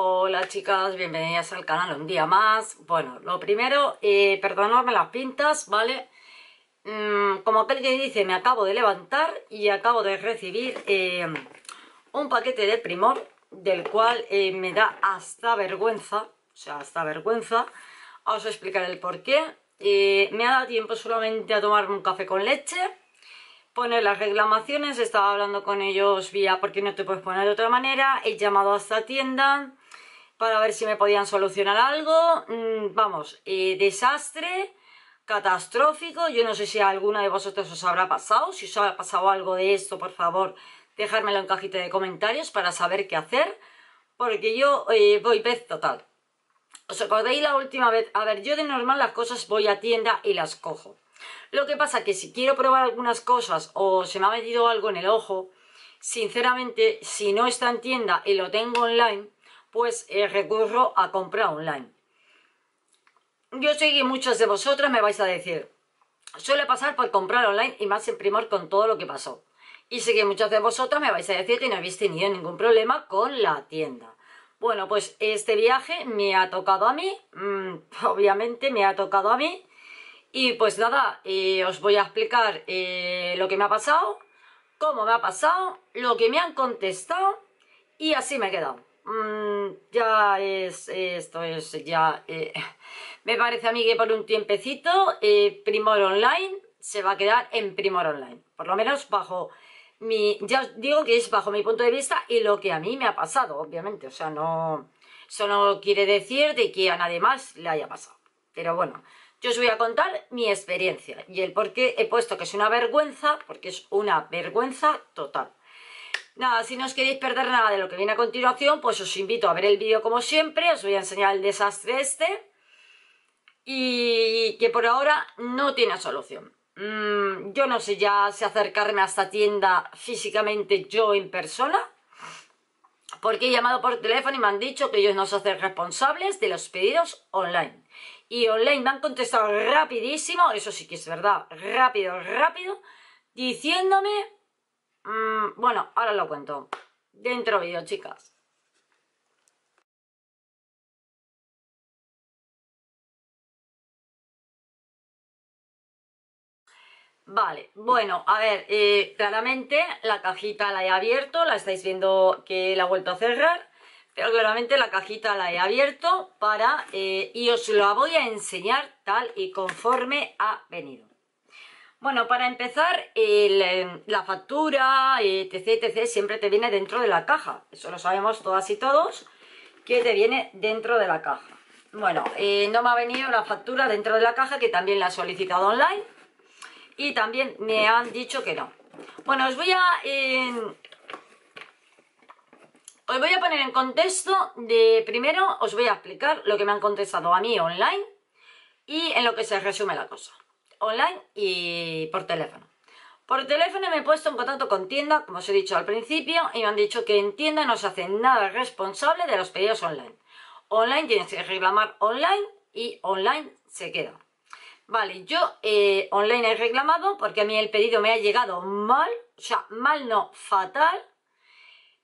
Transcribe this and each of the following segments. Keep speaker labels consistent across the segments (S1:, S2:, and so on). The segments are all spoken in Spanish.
S1: Hola chicas, bienvenidas al canal un día más. Bueno, lo primero, eh, perdonadme las pintas, ¿vale? Mm, como aquel que dice, me acabo de levantar y acabo de recibir eh, un paquete de Primor, del cual eh, me da hasta vergüenza, o sea, hasta vergüenza. Os explicaré el porqué. me ha dado tiempo solamente a tomarme un café con leche, poner las reclamaciones, estaba hablando con ellos vía porque no te puedes poner de otra manera, he llamado a esta tienda para ver si me podían solucionar algo. Mm, vamos, eh, desastre catastrófico. Yo no sé si a alguna de vosotros os habrá pasado. Si os ha pasado algo de esto, por favor, dejármelo en cajita de comentarios para saber qué hacer. Porque yo eh, voy pez total. ¿Os acordáis la última vez? A ver, yo de normal las cosas voy a tienda y las cojo. Lo que pasa que si quiero probar algunas cosas o se me ha metido algo en el ojo, sinceramente, si no está en tienda y lo tengo online, pues eh, recurro a comprar online. Yo sé que muchos de vosotros me vais a decir, suele pasar por comprar online y más en primor con todo lo que pasó. Y sé que muchos de vosotras me vais a decir que no habéis tenido ningún problema con la tienda. Bueno, pues este viaje me ha tocado a mí, mm, obviamente me ha tocado a mí. Y pues nada, eh, os voy a explicar eh, lo que me ha pasado, cómo me ha pasado, lo que me han contestado y así me he quedado. Mm, ya es, esto es, ya, eh, me parece a mí que por un tiempecito eh, Primor Online se va a quedar en Primor Online, por lo menos bajo mi, ya os digo que es bajo mi punto de vista y lo que a mí me ha pasado, obviamente, o sea, no, eso no quiere decir de que a nadie más le haya pasado, pero bueno, yo os voy a contar mi experiencia y el por qué he puesto que es una vergüenza, porque es una vergüenza total. Nada, si no os queréis perder nada de lo que viene a continuación, pues os invito a ver el vídeo como siempre, os voy a enseñar el desastre este y que por ahora no tiene solución. Mm, yo no sé ya si acercarme a esta tienda físicamente yo en persona, porque he llamado por teléfono y me han dicho que ellos no se hacen responsables de los pedidos online. Y online me han contestado rapidísimo, eso sí que es verdad, rápido, rápido, diciéndome Mm, bueno, ahora lo cuento. Dentro vídeo, chicas. Vale, bueno, a ver, eh, claramente la cajita la he abierto, la estáis viendo que la he vuelto a cerrar, pero claramente la cajita la he abierto para, eh, y os la voy a enseñar tal y conforme ha venido. Bueno, para empezar, em, la factura, etc, etc, siempre te viene dentro de la caja. Eso lo sabemos todas y todos, que te viene dentro de la caja. Bueno, eh, no me ha venido la factura dentro de la caja, que también la he solicitado online. Y también me han dicho que no. Bueno, os voy a... Em, os voy a poner en contexto de... Primero, os voy a explicar lo que me han contestado a mí online y en lo que se resume la cosa online y por teléfono. Por teléfono me he puesto en contacto con tienda, como os he dicho al principio, y me han dicho que en tienda no se hace nada responsable de los pedidos online. Online tienes que reclamar online y online se queda. Vale, yo eh, online he reclamado porque a mí el pedido me ha llegado mal, o sea, mal no, fatal.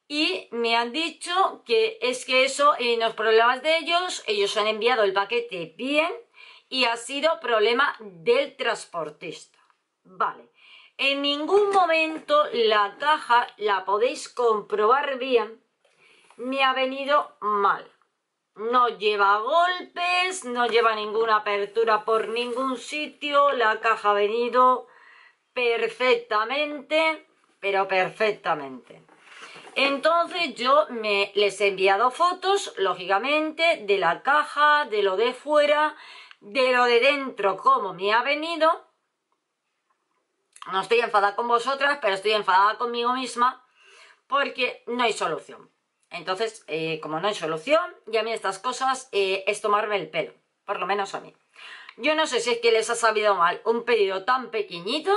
S1: Y me han dicho que es que eso, y los problemas de ellos, ellos han enviado el paquete bien, y ha sido problema del transportista. Vale. En ningún momento la caja, la podéis comprobar bien, me ha venido mal. No lleva golpes, no lleva ninguna apertura por ningún sitio, la caja ha venido perfectamente, pero perfectamente. Entonces yo me, les he enviado fotos, lógicamente, de la caja, de lo de fuera, de lo de dentro como me ha venido. No estoy enfadada con vosotras, pero estoy enfadada conmigo misma porque no hay solución. Entonces, eh, como no hay solución, y a mí estas cosas eh, es tomarme el pelo, por lo menos a mí. Yo no sé si es que les ha sabido mal un pedido tan pequeñito,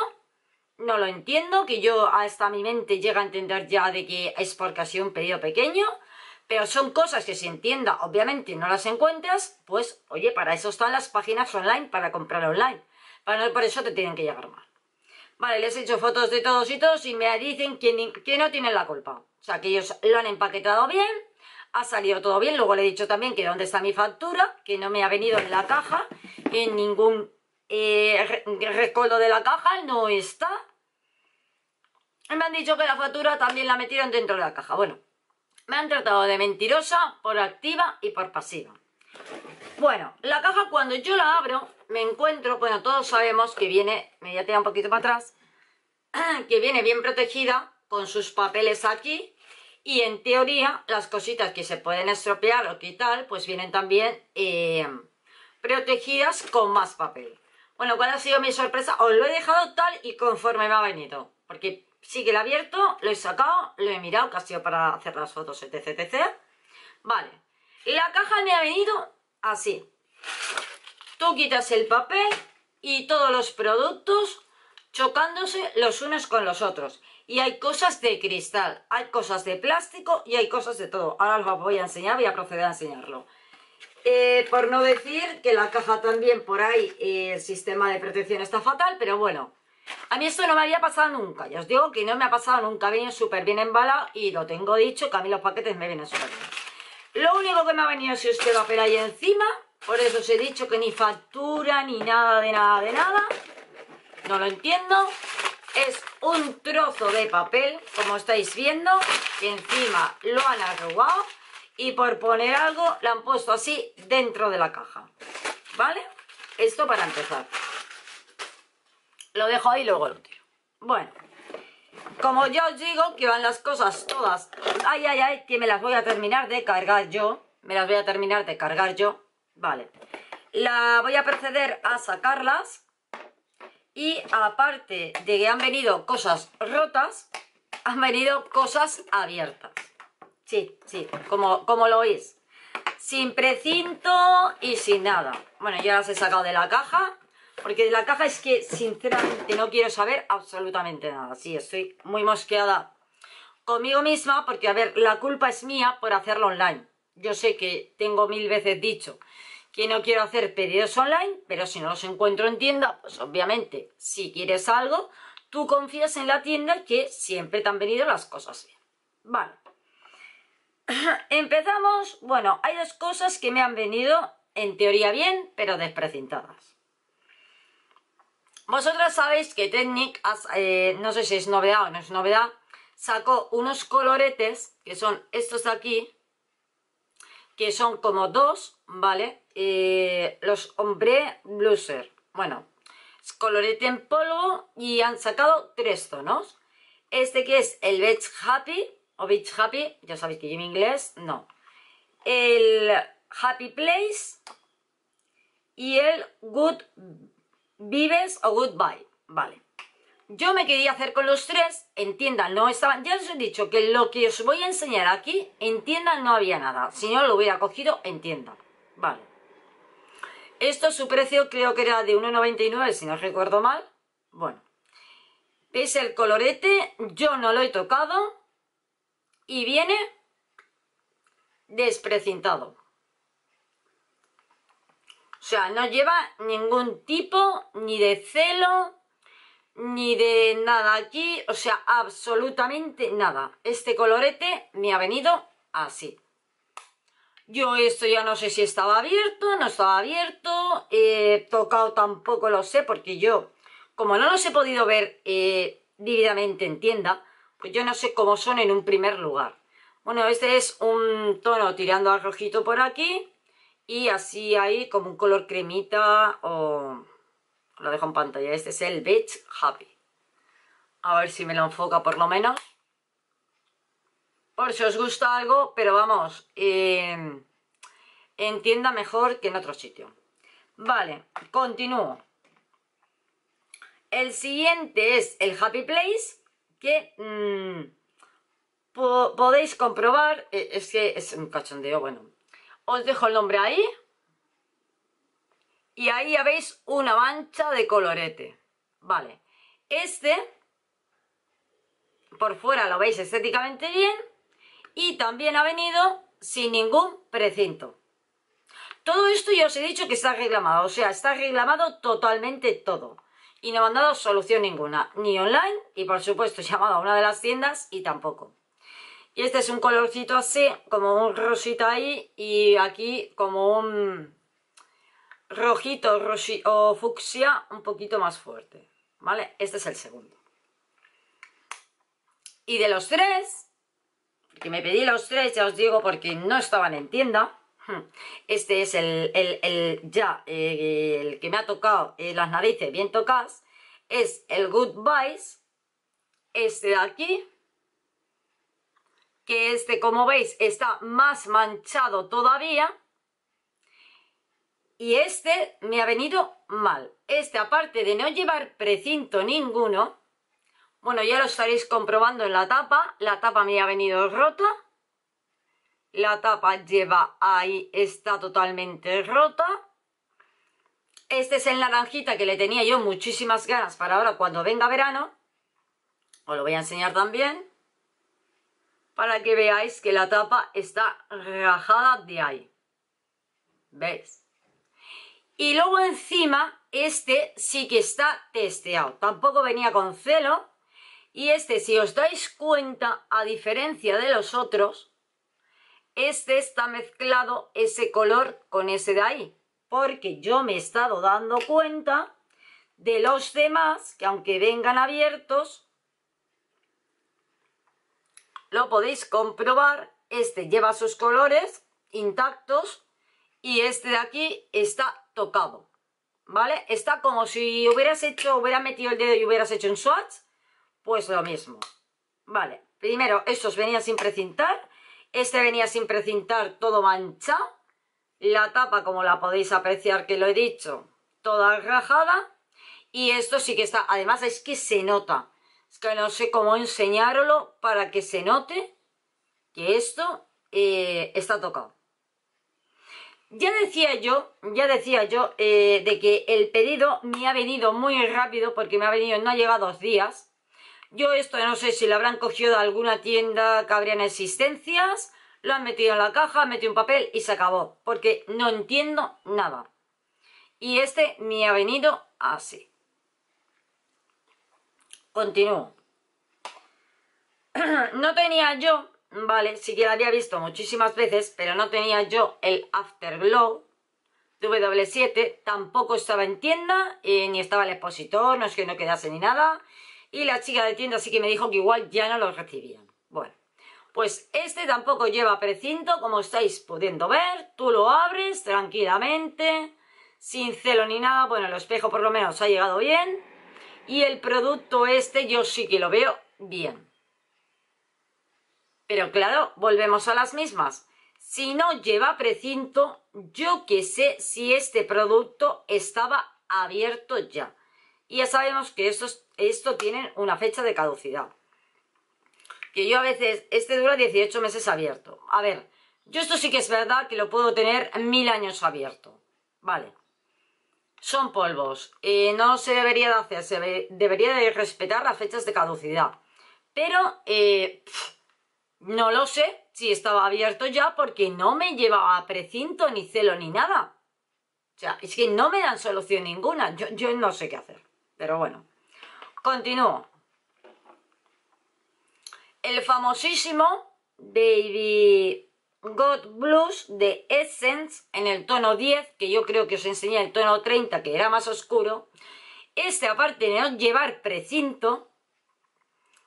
S1: no lo entiendo, que yo hasta mi mente llega a entender ya de que es porque ha sido un pedido pequeño, pero son cosas que se entienda, obviamente no las encuentras, pues oye, para eso están las páginas online, para comprar online. Para, por eso te tienen que llegar mal. Vale, les he hecho fotos de todos y todos y me dicen que, no tienen la culpa. O sea, que ellos lo han empaquetado bien, ha salido todo bien. Luego le he dicho también que dónde está mi factura, que no me ha venido en la caja, en ningún eh, recuerdo de la caja no está. Me han dicho que la factura también la metieron dentro de la caja. Bueno, me han tratado de mentirosa por activa y por pasiva. Bueno, la caja cuando yo la abro me encuentro, bueno, todos sabemos que viene, me voy a tirar un poquito para atrás, que viene bien protegida con sus papeles aquí y en teoría las cositas que se pueden estropear o quitar pues vienen también eh, protegidas con más papel. Bueno, ¿cuál ha sido mi sorpresa? Os lo he dejado tal y conforme me ha venido, porque Sí que lo he abierto, lo he sacado, lo he mirado, que ha para hacer las fotos, etc, etc. Vale. La caja me ha venido así. Tú quitas el papel y todos los productos chocándose los unos con los otros. Y hay cosas de cristal, hay cosas de plástico y hay cosas de todo. Ahora os voy a enseñar, voy a proceder a enseñarlo. Eh, por no decir que la caja también por ahí, eh, el sistema de protección está fatal, pero bueno, a mí esto no me había pasado nunca, ya os digo que no me ha pasado nunca, vienen súper bien embalados y lo tengo dicho que a mí los paquetes me vienen súper bien. Lo único que me ha venido si os papel papel ahí encima, por eso os he dicho que ni factura ni nada de nada de nada, no lo entiendo, es un trozo de papel, como estáis viendo, que encima lo han arrugado y por poner algo lo han puesto así dentro de la caja, ¿vale? Esto para empezar. Lo dejo ahí y luego lo tiro. Bueno, como ya os digo que van las cosas todas... Ay, ay, ay, que me las voy a terminar de cargar yo. Me las voy a terminar de cargar yo. Vale. La voy a proceder a sacarlas. Y aparte de que han venido cosas rotas, han venido cosas abiertas. Sí, sí, como, como lo oís. Sin precinto y sin nada. Bueno, ya las he sacado de la caja porque de la caja es que sinceramente no quiero saber absolutamente nada. Sí, estoy muy mosqueada conmigo misma porque, a ver, la culpa es mía por hacerlo online. Yo sé que tengo mil veces dicho que no quiero hacer pedidos online, pero si no los encuentro en tienda, pues obviamente, si quieres algo, tú confías en la tienda que siempre te han venido las cosas bien. Vale. Empezamos. Bueno, hay dos cosas que me han venido en teoría bien, pero desprecintadas. Vosotras sabéis que Technic, eh, no sé si es novedad o no es novedad, sacó unos coloretes, que son estos de aquí, que son como dos, ¿vale? Eh, los Hombre Bluser. Bueno, es colorete en polvo y han sacado tres tonos. Este que es el Beach Happy, o Beach Happy, ya sabéis que yo en inglés, no. El Happy Place y el Good vives o goodbye. Vale. Yo me quería hacer con los tres, entiendan no estaban, ya os he dicho que lo que os voy a enseñar aquí, entiendan, no había nada. Si no lo hubiera cogido, entiendan. Vale. Esto, su precio creo que era de 1,99, si no recuerdo mal. Bueno. es el colorete? Yo no lo he tocado. Y viene desprecintado. O sea, no lleva ningún tipo ni de celo, ni de nada aquí, o sea, absolutamente nada. Este colorete me ha venido así. Yo esto ya no sé si estaba abierto, no estaba abierto, tocado tampoco lo sé, porque yo, como no los he podido ver eh, en tienda, pues yo no sé cómo son en un primer lugar. Bueno, este es un tono tirando al rojito por aquí, y así hay como un color cremita o... Lo dejo en pantalla. Este es el Beach Happy. A ver si me lo enfoca por lo menos. Por si os gusta algo, pero vamos, em, entienda mejor que en otro sitio. Vale, continúo. El siguiente es el Happy Place, que mm, podéis comprobar, e-, es que es un cachondeo, bueno, os dejo el nombre ahí y ahí ya veis una mancha de colorete vale este por fuera lo veis estéticamente bien y también ha venido sin ningún precinto todo esto ya os he dicho que está reclamado o sea está reclamado totalmente todo y no me han dado solución ninguna ni online y por supuesto llamado a una de las tiendas y tampoco y este es un colorcito así, como un rosita ahí y aquí como un rojito o fucsia un poquito más fuerte, ¿vale? Este es el segundo. Y de los tres, que me pedí los tres, ya os digo, porque no estaban en tienda, este es el, ya, eh, el que me ha tocado eh, las narices bien tocas. es el Goodbyes, este de aquí, que este, como veis, está más manchado todavía. Y este me ha venido mal. Este, aparte de no llevar precinto ninguno, bueno, ya lo estaréis comprobando en la tapa. La tapa me ha venido rota. La tapa lleva ahí, está totalmente rota. Este es el naranjita que le tenía yo muchísimas ganas para ahora cuando venga verano. Os lo voy a enseñar también para que veáis que la tapa está rajada de ahí. ¿Veis? Y luego encima, este sí que está testeado. Tampoco venía con celo. Y este, si os dais cuenta, a diferencia de los otros, este está mezclado ese color con ese de ahí. Porque yo me he estado dando cuenta de los demás, que aunque vengan abiertos, lo podéis comprobar, este lleva sus colores intactos y este de aquí está tocado, ¿vale? Está como si hubieras hecho, hubiera metido el dedo y hubieras hecho un swatch, pues lo mismo, ¿vale? Primero, estos venía sin precintar, este venía sin precintar todo mancha la tapa, como la podéis apreciar que lo he dicho, toda rajada, y esto sí que está, además es que se nota, es que no sé cómo enseñarlo para que se note que esto eh, está tocado. Ya decía yo, ya decía yo eh, de que el pedido me ha venido muy rápido porque me ha venido, no ha llegado dos días. Yo esto no sé si lo habrán cogido de alguna tienda que habrían existencias, lo han metido en la caja, han metido un papel y se acabó, porque no entiendo nada. Y este me ha venido así. Continúo. No tenía yo, vale, siquiera que la había visto muchísimas veces, pero no tenía yo el Afterglow W7, tampoco estaba en tienda, eh, ni estaba el expositor, no es que no quedase ni nada, y la chica de tienda sí que me dijo que igual ya no lo recibían. Bueno, pues este tampoco lleva precinto, como estáis pudiendo ver, tú lo abres tranquilamente, sin celo ni nada, bueno, el espejo por lo menos ha llegado bien, y el producto este yo sí que lo veo bien. Pero claro, volvemos a las mismas. Si no lleva precinto, yo que sé si este producto estaba abierto ya. Y ya sabemos que esto tiene una fecha de caducidad. Que yo a veces, este dura 18 meses abierto. A ver, yo esto sí que es verdad que lo puedo tener mil años abierto. Vale son polvos. Eh, no se debería de hacer, se debería de respetar las fechas de caducidad. Pero eh, no lo sé si estaba abierto ya porque no me llevaba precinto, ni celo, ni nada. O sea, es que no me dan solución ninguna. Yo, yo no sé qué hacer. Pero bueno, continúo. El famosísimo Baby God Blues de Essence en el tono 10, que yo creo que os enseñé el tono 30, que era más oscuro. Este, aparte de no llevar precinto,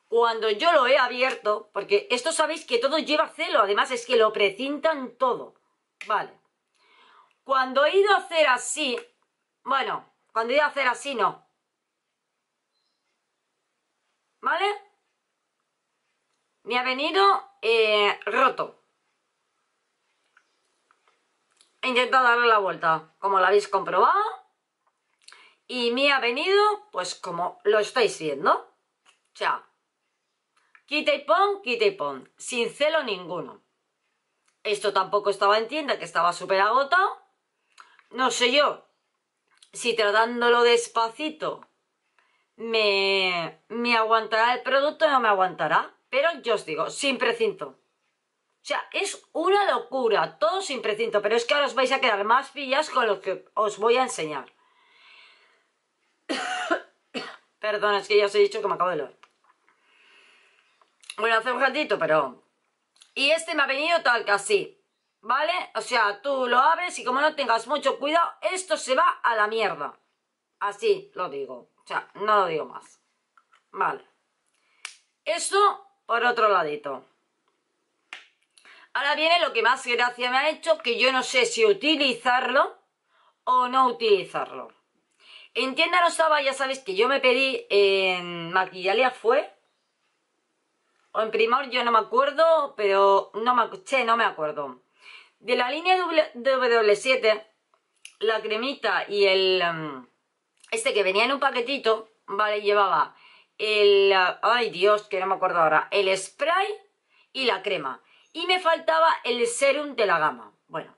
S1: cuando yo lo he abierto, porque esto sabéis que todo lleva celo, además es que lo precintan todo. Vale. Cuando he ido a hacer así, bueno, cuando he ido a hacer así no. ¿Vale? Me ha venido eh, roto. He intentado darle la vuelta, como lo habéis comprobado. Y me ha venido, pues como lo estáis viendo. O sea, quita y pon, quita y pon, sin celo ninguno. Esto tampoco estaba en tienda, que estaba súper agotado. No sé yo si tratándolo despacito me, me aguantará el producto o no me aguantará. Pero yo os digo, sin precinto. O sea, es una locura, todo sin precinto, pero es que ahora os vais a quedar más pillas con lo que os voy a enseñar. Perdón, es que ya os he dicho que me acabo de leer. Bueno, hacer un ratito, pero... Y este me ha venido tal que así, ¿vale? O sea, tú lo abres y como no tengas mucho cuidado, esto se va a la mierda. Así lo digo, o sea, no lo digo más. Vale. Esto por otro ladito. Ahora viene lo que más gracia me ha hecho, que yo no sé si utilizarlo o no utilizarlo. En tienda no estaba, ya sabéis que yo me pedí en Maquillalia fue, o en Primor, yo no me acuerdo, pero no me, no me acuerdo. De la línea W7, la cremita y el... Em, este que venía en un paquetito, vale, llevaba el... Ay Dios, que no me acuerdo ahora. El spray y la crema y me faltaba el serum de la gama. Bueno,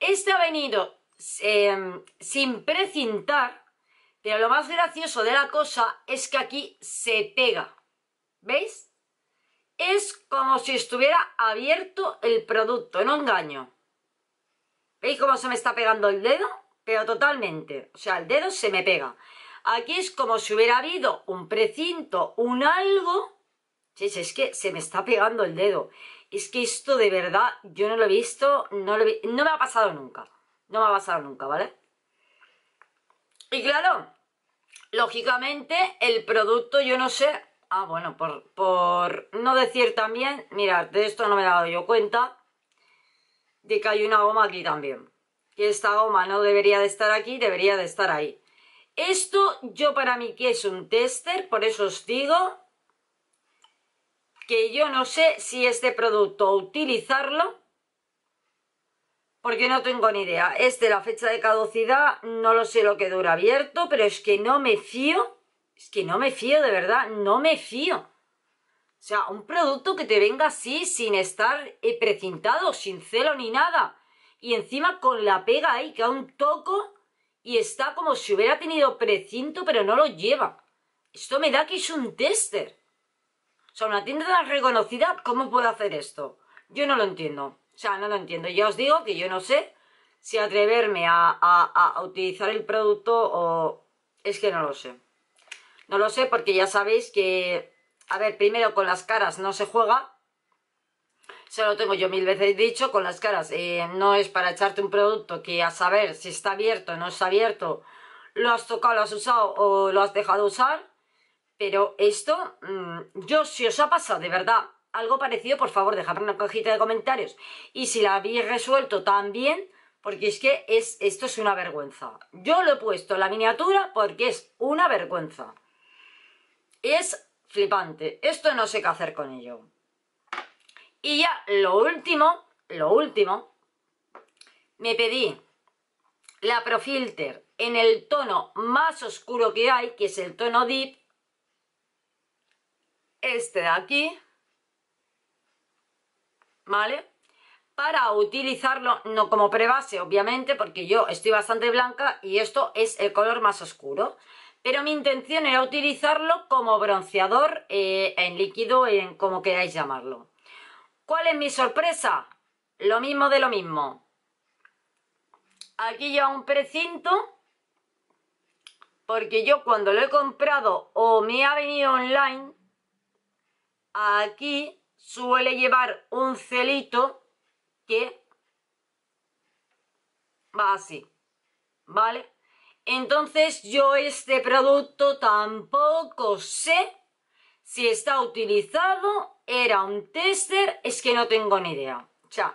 S1: este ha venido eh, sin precintar, pero lo más gracioso de la cosa es que aquí se pega. ¿Veis? Es como si estuviera abierto el producto, no engaño. ¿Veis cómo se me está pegando el dedo? Pero totalmente, o sea, el dedo se me pega. Aquí es como si hubiera habido un precinto, un algo. Sí, es que se me está pegando el dedo es que esto de verdad yo no lo he visto, no, me ha pasado nunca. No me ha pasado nunca, ¿vale? Y claro, lógicamente el producto yo no sé... Ah, bueno, por, por no decir también, mirad, de esto no me he dado yo cuenta, de que hay una goma aquí también. Que esta goma no debería de estar aquí, debería de estar ahí. Esto yo para mí que es un tester, por eso os digo, que yo no sé si este producto utilizarlo porque no tengo ni idea. este la fecha de caducidad, no lo sé lo que dura abierto, pero es que no me fío, es que no me fío de verdad, no me fío. O sea, un producto que te venga así, sin estar precintado, sin celo ni nada, y encima con la pega ahí, que un toco, y está como si hubiera tenido precinto, pero no lo lleva. Esto me da que es un tester son una tienda la reconocida, ¿cómo puedo hacer esto? Yo no lo entiendo, o sea, no lo entiendo. Ya os digo que yo no sé si atreverme a, utilizar el producto o... Es que no lo sé. No lo sé porque ya sabéis que... A ver, primero con las caras no se juega. Se lo tengo yo mil veces dicho, con las caras. Eh, no es para echarte un producto que a saber si está abierto o no está abierto, lo has tocado, lo has usado o lo has dejado usar pero esto, mm, yo si os ha pasado de verdad algo parecido, por favor, dejadme una cajita de comentarios. Y si la habéis resuelto también, porque es que es, esto es una vergüenza. Yo lo he puesto en la miniatura porque es una vergüenza. Es flipante. Esto no sé qué hacer con ello. Y ya, lo último, lo último, me pedí la Profilter en el tono más oscuro que hay, que es el tono Deep, este de aquí, ¿vale? Para utilizarlo, no como prebase, obviamente, porque yo estoy bastante blanca y esto es el color más oscuro. Pero mi intención era utilizarlo como bronceador eh, en líquido, en como queráis llamarlo. ¿Cuál es mi sorpresa? Lo mismo de lo mismo. Aquí ya un precinto porque yo cuando lo he comprado o me ha venido online aquí suele llevar un celito que va así, ¿vale? Entonces yo este producto tampoco sé si está utilizado, era un tester, es que no tengo ni idea. O sea,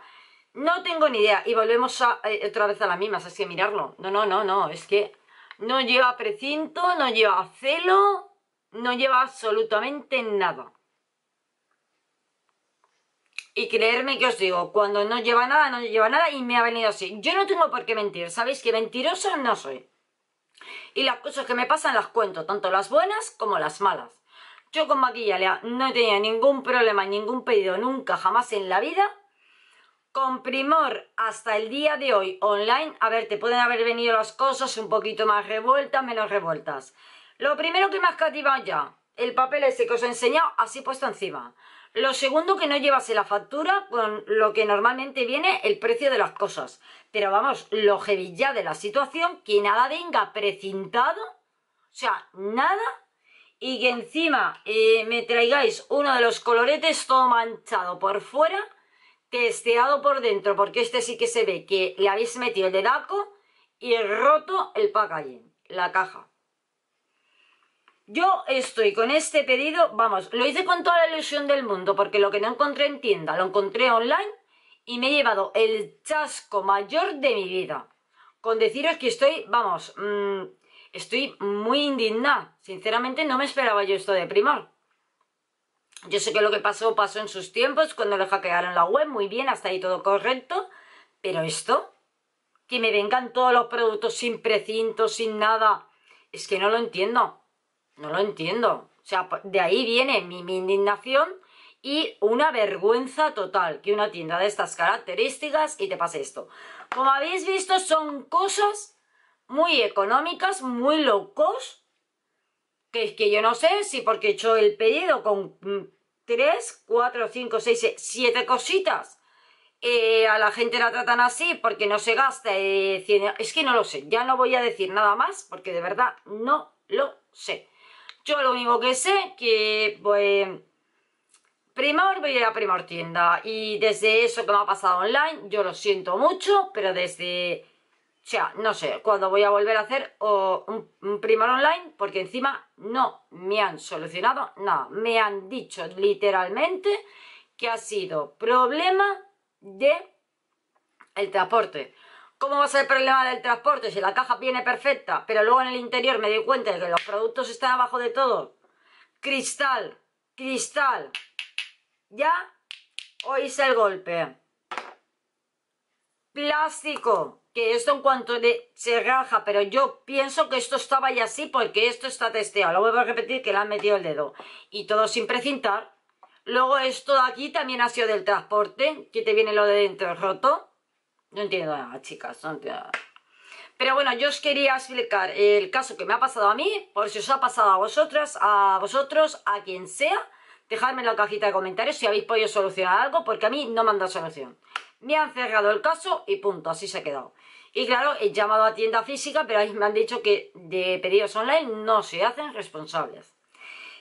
S1: no tengo ni idea. Y volvemos eh, otra vez a la misma, así que mirarlo. No, no, no, no, es que no lleva precinto, no lleva celo, no lleva absolutamente nada. Y creerme que os digo, cuando no lleva nada, no lleva nada y me ha venido así. Yo no tengo por qué mentir, ¿sabéis? Que mentirosa no soy. Y las cosas que me pasan las cuento, tanto las buenas como las malas. Yo con maquillaje no he tenido ningún problema, ningún pedido, nunca, jamás en la vida. Con Primor, hasta el día de hoy, online, a ver, te pueden haber venido las cosas un poquito más revueltas, menos revueltas. Lo primero que me has cativado ya, el papel ese que os he enseñado, así puesto encima. Lo segundo, que no llevase la factura con lo que normalmente viene el precio de las cosas. Pero vamos, lo heavy de la situación, que nada venga precintado, o sea, nada, y que encima eh, me traigáis uno de los coloretes todo manchado por fuera, testeado por dentro, porque este sí que se ve que le habéis metido el dedaco y roto el packaging, la caja. Yo estoy con este pedido, vamos, lo hice con toda la ilusión del mundo, porque lo que no encontré en tienda, lo encontré online y me he llevado el chasco mayor de mi vida. Con deciros que estoy, vamos, mm, estoy muy indignada. Sinceramente no me esperaba yo esto de Primor. Yo sé que lo que pasó, pasó en sus tiempos, cuando le hackearon la web, muy bien, hasta ahí todo correcto. Pero esto, que me vengan todos los productos sin precinto, sin nada, es que no lo entiendo. No lo entiendo. O sea, de ahí viene mi, indignación y una vergüenza total que una tienda de estas características y te pase esto. Como habéis visto, son cosas muy económicas, muy locos que es que yo no sé si porque he hecho el pedido con 3, 4, 5, 6, siete 7 cositas. Eh, a la gente la tratan así porque no se gasta eh, es que no lo sé, ya no voy a decir nada más porque de verdad no lo sé. Yo lo único que sé que pues, Primor voy a ir a Primor Tienda y desde eso que me ha pasado online, yo lo siento mucho, pero desde... O sea, no sé, cuando voy a volver a hacer un, un Primor online, porque encima no me han solucionado nada. Me han dicho literalmente que ha sido problema de el transporte. ¿Cómo va a ser el problema del transporte si la caja viene perfecta? Pero luego en el interior me doy cuenta de que los productos están abajo de todo. Cristal, cristal. ¿Ya? oíse el golpe. Plástico, que esto en cuanto se raja, pero yo pienso que esto estaba ya así porque esto está testeado. Lo vuelvo a repetir que le han metido el dedo. Y todo sin precintar. Luego esto de aquí también ha sido del transporte, que te viene lo de dentro roto no entiendo nada, chicas, no entiendo Pero bueno, yo os quería explicar el caso que me ha pasado a mí, por si os ha pasado a vosotras, a vosotros, a quien sea. Dejadme en la cajita de comentarios si habéis podido solucionar algo, porque a mí no me han dado solución. Me han cerrado el caso y punto, así se ha quedado. Y claro, he llamado a tienda física, pero ahí me han dicho que de pedidos online no se hacen responsables.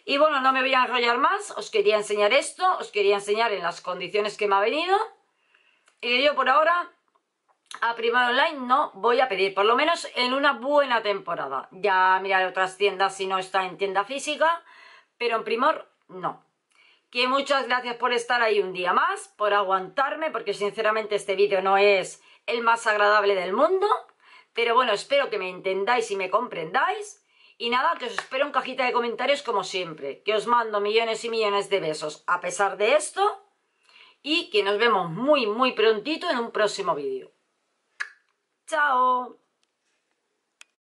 S1: Y bueno, no me voy a enrollar más, os quería enseñar esto, os quería enseñar en las condiciones que me ha venido. Y yo por ahora a Primor Online no voy a pedir, por lo menos en una buena temporada. Ya miraré otras tiendas si no está en tienda física, pero en Primor no. Que muchas gracias por estar ahí un día más, por aguantarme, porque sinceramente este vídeo no es el más agradable del mundo. Pero bueno, espero que me entendáis y me comprendáis. Y nada, que os espero en cajita de comentarios como siempre. Que os mando millones y millones de besos a pesar de esto. Y que nos vemos muy, muy prontito en un próximo vídeo. 早。